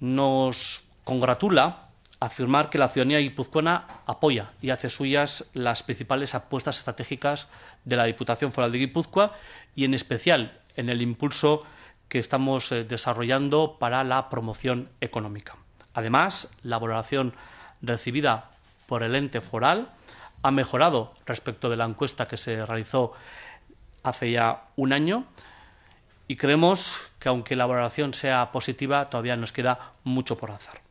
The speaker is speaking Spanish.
Nos congratula afirmar que la ciudadanía guipuzcoana apoya y hace suyas las principales apuestas estratégicas de la Diputación Foral de Guipúzcoa y, en especial, en el impulso que estamos eh, desarrollando para la promoción económica. Además, la valoración recibida por el ente foral ha mejorado respecto de la encuesta que se realizó hace ya un año y creemos que aunque la valoración sea positiva, todavía nos queda mucho por hacer.